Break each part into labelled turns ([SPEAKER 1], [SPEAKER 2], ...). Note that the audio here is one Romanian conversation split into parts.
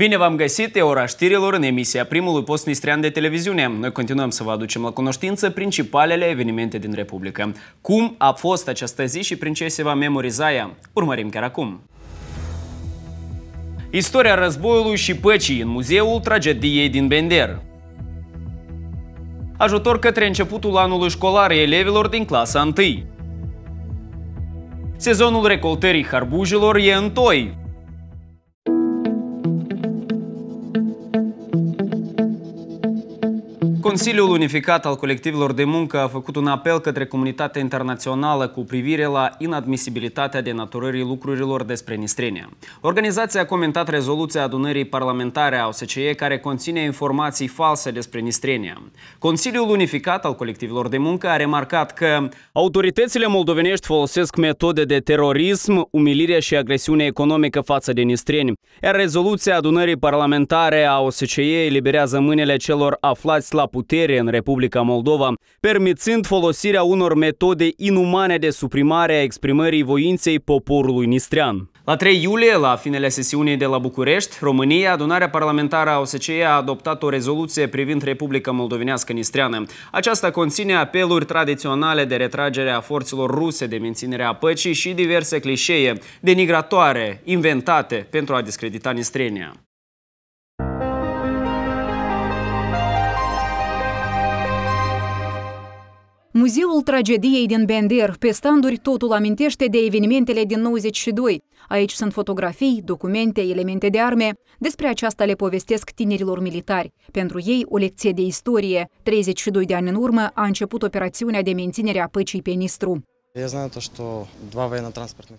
[SPEAKER 1] Bine v-am găsit, e ora știrilor în emisia primului post nistrian de televiziune. Noi continuăm să vă aducem la cunoștință principalele evenimente din Republică. Cum a fost această zi și prin ce se va memoriza ea? Urmărim chiar acum. Istoria războiului și păcii în Muzeul Tragediei din Bender. Ajutor către începutul anului școlar elevilor din clasa 1. Sezonul recoltării harbujilor e întoi. Consiliul Unificat al Colectivilor de Muncă a făcut un apel către comunitatea internațională cu privire la inadmisibilitatea denaturării lucrurilor despre Nistrenia. Organizația a comentat rezoluția adunării parlamentare a OSCE care conține informații false despre Nistrenia. Consiliul Unificat al Colectivilor de Muncă a remarcat că autoritățile moldovenești folosesc metode de terorism, umilire și agresiune economică față de nistreni, iar rezoluția adunării parlamentare a OSCE eliberează mâinile celor aflați la putere putere în Republica Moldova, permițând folosirea unor metode inumane de suprimare a exprimării voinței poporului nistrean. La 3 iulie, la finele sesiunii de la București, România, adunarea parlamentară a OSCE a adoptat o rezoluție privind Republica Moldovenească Nistreană. Aceasta conține apeluri tradiționale de retragere a forțelor ruse, de menținere a păcii și diverse clișee denigratoare, inventate pentru a discredita Nistrenia.
[SPEAKER 2] Muzeul Tragediei din Bender, pe standuri, totul amintește de evenimentele din 92. Aici sunt fotografii, documente, elemente de arme. Despre aceasta le povestesc tinerilor militari. Pentru ei, o lecție de istorie. 32 de ani în urmă a început operațiunea de menținere a păcii pe Nistru.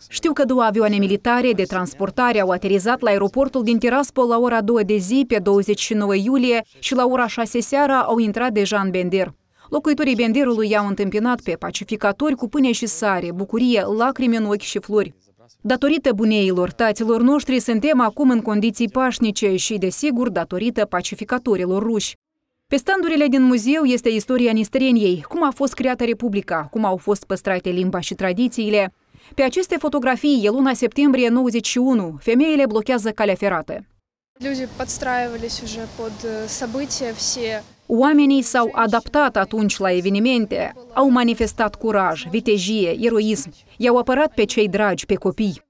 [SPEAKER 2] Știu că două avioane militare de transportare au aterizat la aeroportul din Tiraspol la ora 2 de zi pe 29 iulie și la ora 6 seara au intrat deja în Bender. Locuitorii Benderului i-au întâmpinat pe pacificatori cu pâine și sare, bucurie, lacrimi în ochi și flori. Datorită buneilor taților noștri, suntem acum în condiții pașnice și, desigur, datorită pacificatorilor ruși. Pe standurile din muzeu este istoria Nistreniei, cum a fost creată Republica, cum au fost păstrate limba și tradițiile. Pe aceste fotografii, e luna septembrie 91, femeile blochează calea ferată. Люди подстраивались уже под э, события все. Oamenii s-au adaptat atunci la evenimente, au manifestat curaj, vitejie, eroism, i-au apărat pe cei dragi, pe copii.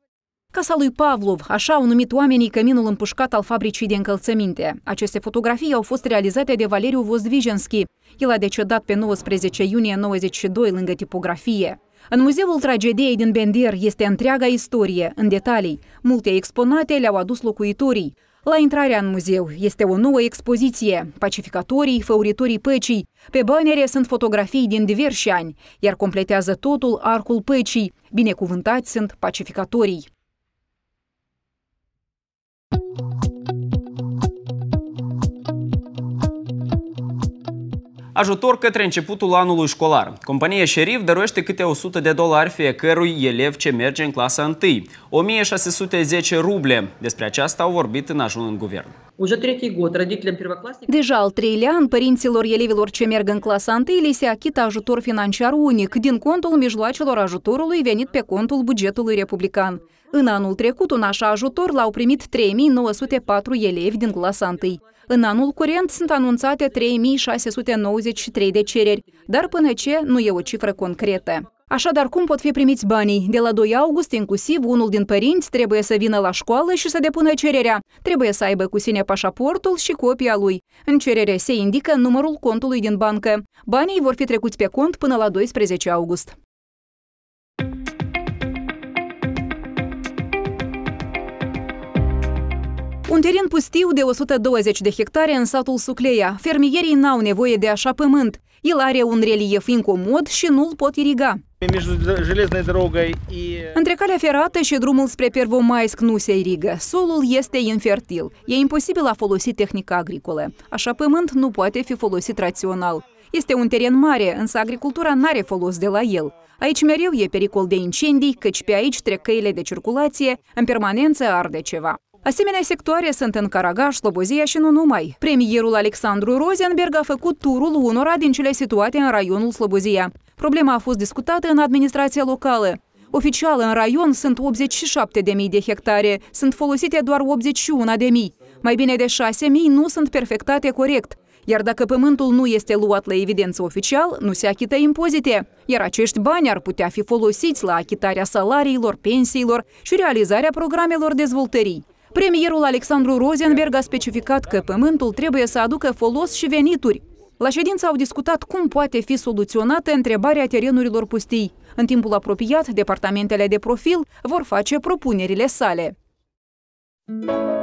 [SPEAKER 2] Casa lui Pavlov, așa au numit oamenii căminul împușcat al fabricii de încălțăminte. Aceste fotografii au fost realizate de Valeriu Vozdvijenski. El a decedat pe 19 iunie 92 lângă tipografie. În Muzeul Tragediei din Bender este întreaga istorie, în detalii. Multe exponate le-au adus locuitorii. La intrarea în muzeu este o nouă expoziție, pacificatorii, făuritorii păcii. Pe banere sunt fotografii din diversi ani, iar completează totul arcul păcii. Binecuvântați sunt pacificatorii.
[SPEAKER 1] Ajutor către începutul anului școlar. Compania Sheriff dăruiește câte 100 de dolari fiecărui elev ce merge în clasa 1. 1610 ruble. Despre aceasta au vorbit în ajun în guvern.
[SPEAKER 2] Deja al treilea an, părinților elevilor ce merg în clasa 1 li se achită ajutor financiar unic din contul mijloacelor ajutorului venit pe contul bugetului republican. În anul trecut, un așa ajutor l-au primit 3904 elevi din clasa 1. În anul curent sunt anunțate 3693 de cereri, dar până ce nu e o cifră concretă. Așadar, cum pot fi primiți banii? De la 2 august, inclusiv, unul din părinți trebuie să vină la școală și să depună cererea. Trebuie să aibă cu sine pașaportul și copia lui. În cerere se indică numărul contului din bancă. Banii vor fi trecuți pe cont până la 12 august. Un teren pustiu de 120 de hectare în satul Sucleia. Fermierii n-au nevoie de așa pământ. El are un relief incomod și nu-l pot iriga. Între calea ferată și drumul spre Pervomaisc nu se irigă. Solul este infertil. E imposibil a folosi tehnica agricolă. Așa pământ nu poate fi folosit rațional. Este un teren mare, însă agricultura n-are folos de la el. Aici mereu e pericol de incendii, căci pe aici trec căile de circulație, în permanență arde ceva. Asemenea, sectoare sunt în Caragaș, Slobozia și nu numai. Premierul Alexandru Rosenberg a făcut turul unora din cele situate în raionul Slobozia. Problema a fost discutată în administrația locală. Oficial, în raion sunt 87.000 de hectare, sunt folosite doar 81.000. Mai bine de 6.000 nu sunt perfectate corect. Iar dacă pământul nu este luat la evidență oficial, nu se achită impozite, iar acești bani ar putea fi folosiți la achitarea salariilor, pensiilor și realizarea programelor dezvoltării. Premierul Alexandru Rosenberg a specificat că pământul trebuie să aducă folos și venituri. La ședință au discutat cum poate fi soluționată întrebarea terenurilor pustii. În timpul apropiat, departamentele de profil vor face propunerile sale. Thank you.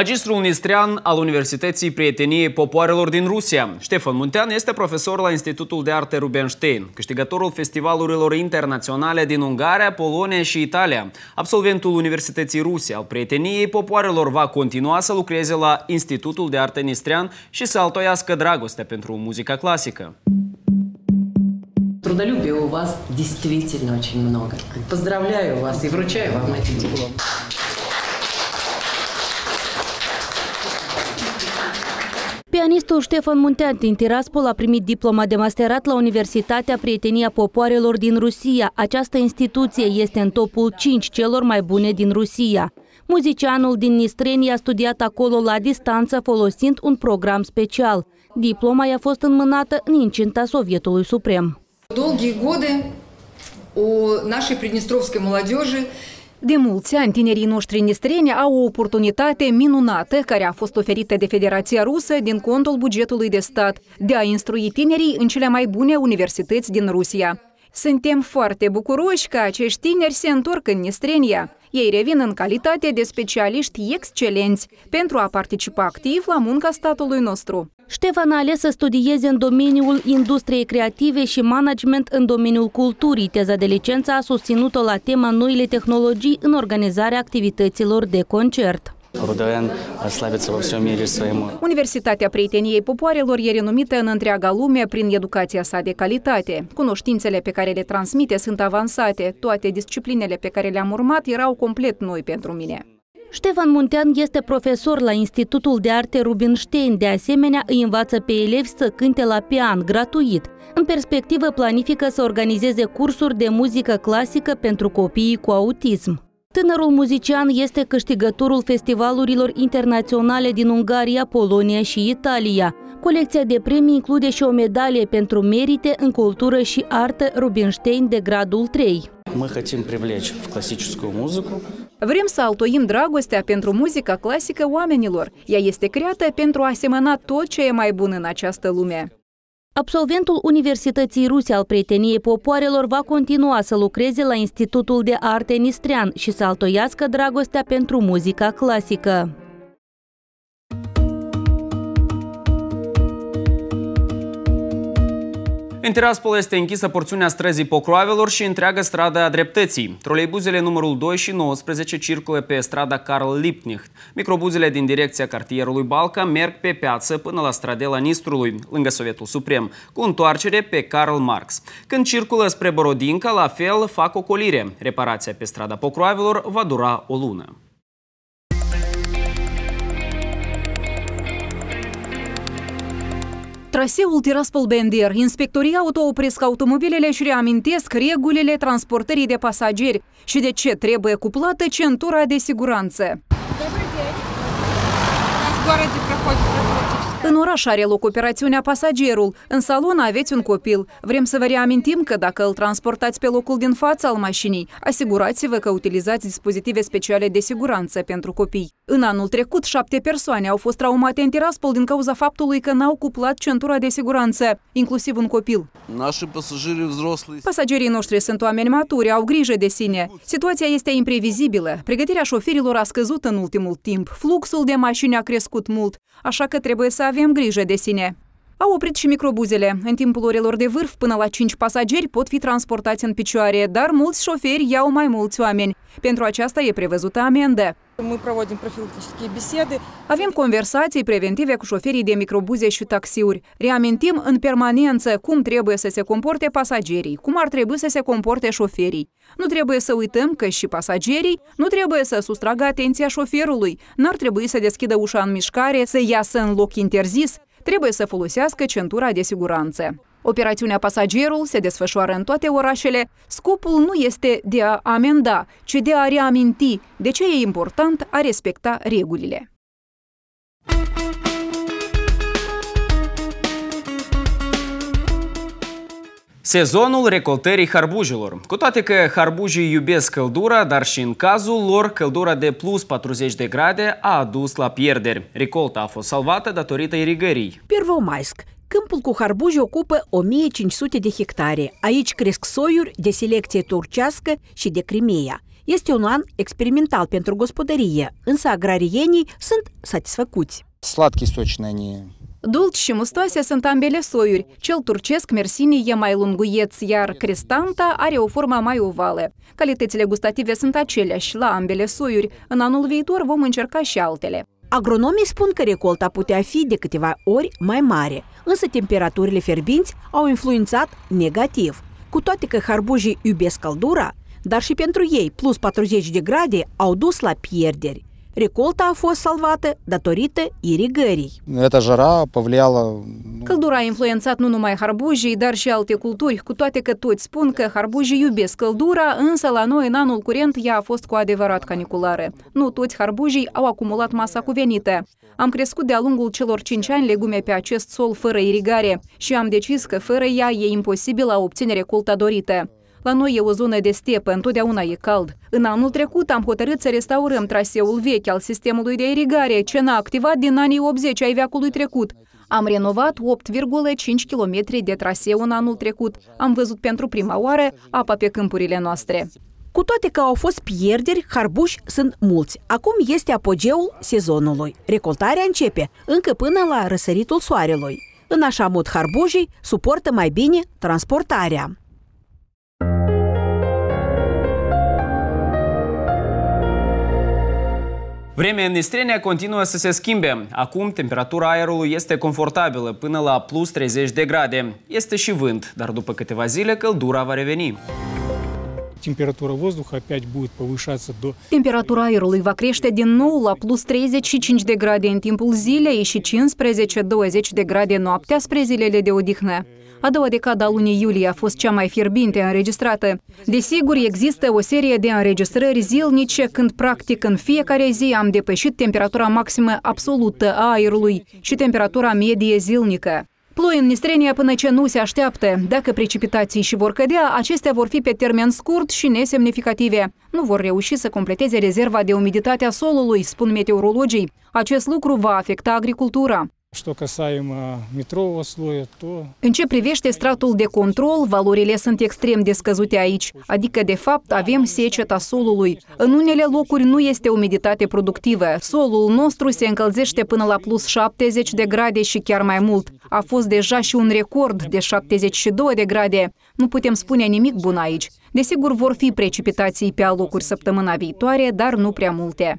[SPEAKER 1] Magistrul Nistrean al Universității Prieteniei Popoarelor din Rusia, Ștefan Muntean, este profesor la Institutul de Arte Rubenstein, câștigătorul festivalurilor internaționale din Ungaria, Polonia și Italia. Absolventul Universității Rusia al Prieteniei Popoarelor va continua să lucreze la Institutul de Arte Nistrean și să altoiască dragostea pentru muzica clasică. Трудолюбия у вас действительно очень много. Поздравляю вас и вручаю вам этот диплом.
[SPEAKER 3] Pianistul Ștefan Muntean din Tiraspol a primit diploma de masterat la Universitatea Prietenia Popoarelor din Rusia. Această instituție este în topul 5 celor mai bune din Rusia. Muzicianul din Nistreni a studiat acolo la distanță folosind un program special. Diploma i-a fost înmânată în incinta Sovietului Suprem. Долгие
[SPEAKER 2] годы у нашей приднестровской молодежи de mulți ani, tinerii noștri nistreni au o oportunitate minunată care a fost oferită de Federația Rusă din contul bugetului de stat de a instrui tinerii în cele mai bune universități din Rusia. Suntem foarte bucuroși că acești tineri se întorc în Nistrenia. Ei revin în calitate de specialiști excelenți pentru a participa activ la munca statului
[SPEAKER 3] nostru. Ștefan a ales să studieze în domeniul industriei creative și management în domeniul culturii. Teza de licență a susținut-o la tema noile tehnologii în organizarea activităților de concert. Universitatea
[SPEAKER 2] Prieteniei Popoarelor e renumită în întreaga lume prin educația sa de calitate. Cunoștințele pe care le transmite sunt avansate. Toate disciplinele pe care le-am urmat erau complet noi pentru mine.
[SPEAKER 3] Ștefan Muntean este profesor la Institutul de Arte Rubinstein. De asemenea, îi învață pe elevi să cânte la pian, gratuit. În perspectivă, planifică să organizeze cursuri de muzică clasică pentru copiii cu autism. Tânărul muzician este câștigătorul festivalurilor internaționale din Ungaria, Polonia și Italia. Colecția de premii include și o medalie pentru merite în cultură și artă Rubinstein de gradul 3.
[SPEAKER 1] Мы хотим привлечь в классическую музыку
[SPEAKER 2] Vrem să altoim dragostea pentru muzica clasică oamenilor. Ea este creată pentru a asemăna tot ce e mai bun în această lume.
[SPEAKER 3] Absolventul Universității Ruse al Prieteniei Popoarelor va continua să lucreze la Institutul de Arte Nistrean și să altoiască dragostea pentru muzica clasică.
[SPEAKER 1] În Tiraspol este închisă porțiunea străzii Pocroavelor și întreaga strada a dreptății. Troleibuzele numărul 2 și 19 circulă pe strada Carl Lipnicht. Microbuzele din direcția cartierului Balca merg pe piață până la stradela Nistrului, lângă Sovietul Suprem, cu întoarcere pe Karl Marx. Când circulă spre Borodinca, la fel fac ocolire. Reparația pe strada Pocroavelor va dura o lună.
[SPEAKER 2] Traseul Tiraspol Bender, Inspectoria auto opresc automobilele și reamintesc regulile transportării de pasageri și de ce trebuie cuplată centura de siguranță. Добрый день. În oraș are loc operațiunea Pasagerul, în salon aveți un copil. Vrem să vă reamintim că dacă îl transportați pe locul din fața al mașinii, asigurați-vă că utilizați dispozitive speciale de siguranță pentru copii. În anul trecut, șapte persoane au fost traumate în Tiraspol din cauza faptului că n-au cuplat centura de siguranță, inclusiv un copil. Pasagerii noștri sunt oameni maturi, au grijă de sine. Situația este imprevizibilă. Pregătirea șoferilor a scăzut în ultimul timp. Fluxul de mașini a crescut mult, așa că trebuie să avem grijă de sine. Au oprit și microbuzele. În timpul orelor de vârf, până la 5 pasageri pot fi transportați în picioare, dar mulți șoferi iau mai mulți oameni. Pentru aceasta e prevăzută amendă. Avem conversații preventive cu șoferii de microbuze și taxiuri. Reamintim în permanență cum trebuie să se comporte pasagerii, cum ar trebui să se comporte șoferii. Nu trebuie să uităm că și pasagerii nu trebuie să sustragă atenția șoferului, n-ar trebui să deschidă ușa în mișcare, să iasă în loc interzis, trebuie să folosească centura de siguranță. Operațiunea Pasagerul se desfășoară în toate orașele. Scopul nu este de a amenda, ci de a reaminti de ce e important a respecta regulile.
[SPEAKER 1] Sezonul recoltării harbujilor. Cu toate că harbujii iubesc căldura, dar și în cazul lor, căldura de plus 40 de grade a adus la pierderi. Recolta a fost salvată datorită irigării.
[SPEAKER 2] Первомайск Câmpul cu harbuji ocupă 1500 de hectare. Aici cresc soiuri de selecție turcească și de Crimea. Este un an experimental pentru gospodărie, însă agrarienii sunt satisfăcuți. Сладкие, сочные они. Dulci și mustoase sunt ambele soiuri. Cel turcesc, mersinii, e mai lunguieț, iar crestanta are o formă mai ovală. Calitățile gustative sunt aceleași la ambele soiuri. În anul viitor vom încerca și altele. Agronomii spun că recolta putea fi de câteva ori mai mare, însă temperaturile fierbinți au influențat negativ. Cu toate că harbujii iubesc căldura, dar și pentru ei plus 40 de grade au dus la pierderi. Recolta a fost salvată datorită irigării.
[SPEAKER 1] Эта жара повлияла...
[SPEAKER 2] Căldura a influențat nu numai harbujii, dar și alte culturi, cu toate că toți spun că harbujii iubesc căldura, însă la noi în anul curent ea a fost cu adevărat caniculară. Nu toți harbujii au acumulat masa cuvenită. Am crescut de-a lungul celor 5 ani legume pe acest sol fără irigare și am decis că fără ea e imposibil a obține recolta dorită. La noi e o zonă de stepă, întotdeauna e cald. În anul trecut am hotărât să restaurăm traseul vechi al sistemului de irigare, ce n-a activat din anii 80 ai veacului trecut. Am renovat 8,5 km de traseu în anul trecut. Am văzut pentru prima oară apa pe câmpurile noastre. Cu toate că au fost pierderi, harbuși sunt mulți. Acum este apogeul sezonului. Recoltarea începe încă până la răsăritul soarelui. În așa mod, harbujii suportă mai bine transportarea.
[SPEAKER 1] Vremea în Istrenia continuă să se schimbe. Acum temperatura aerului este confortabilă, până la plus 30 de grade. Este și vânt, dar după câteva zile căldura va reveni
[SPEAKER 2] температура воздуха опять будет повышаться до... Temperatura aerului va crește din nou la plus 35 de grade în timpul zilei și 15-20 de grade noaptea spre zilele de odihnă. A doua decada lunii iulie a fost cea mai fierbinte înregistrată. Desigur, există o serie de înregistrări zilnice când practic în fiecare zi am depășit temperatura maximă absolută a aerului și temperatura medie zilnică. Ploi în Nistrenia până ce nu se așteaptă. Dacă precipitații și vor cădea, acestea vor fi pe termen scurt și nesemnificative. Nu vor reuși să completeze rezerva de umiditate a solului, spun meteorologii. Acest lucru va afecta agricultura. În ce privește stratul de control, valorile sunt extrem de scăzute aici, adică, de fapt, avem seceta solului. În unele locuri nu este umiditate productivă. Solul nostru se încălzește până la plus 70 de grade și chiar mai mult. A fost deja și un record de 72 de grade. Nu putem spune nimic bun aici. Desigur, vor fi precipitații pe alocuri săptămâna viitoare, dar nu prea multe.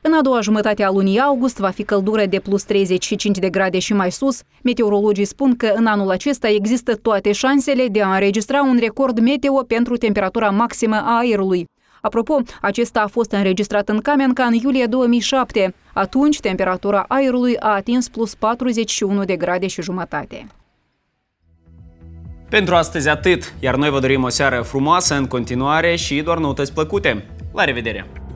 [SPEAKER 2] În a doua jumătate a lunii august va fi căldură de plus 35 de grade și mai sus. Meteorologii spun că în anul acesta există toate șansele de a înregistra un record meteo pentru temperatura maximă a aerului. Apropo, acesta a fost înregistrat în Kamenka în iulie 2007. Atunci, temperatura aerului a atins plus 41 de grade și jumătate.
[SPEAKER 1] Pentru astăzi atât, iar noi vă dorim o seară frumoasă în continuare și doar noutăți plăcute. La revedere!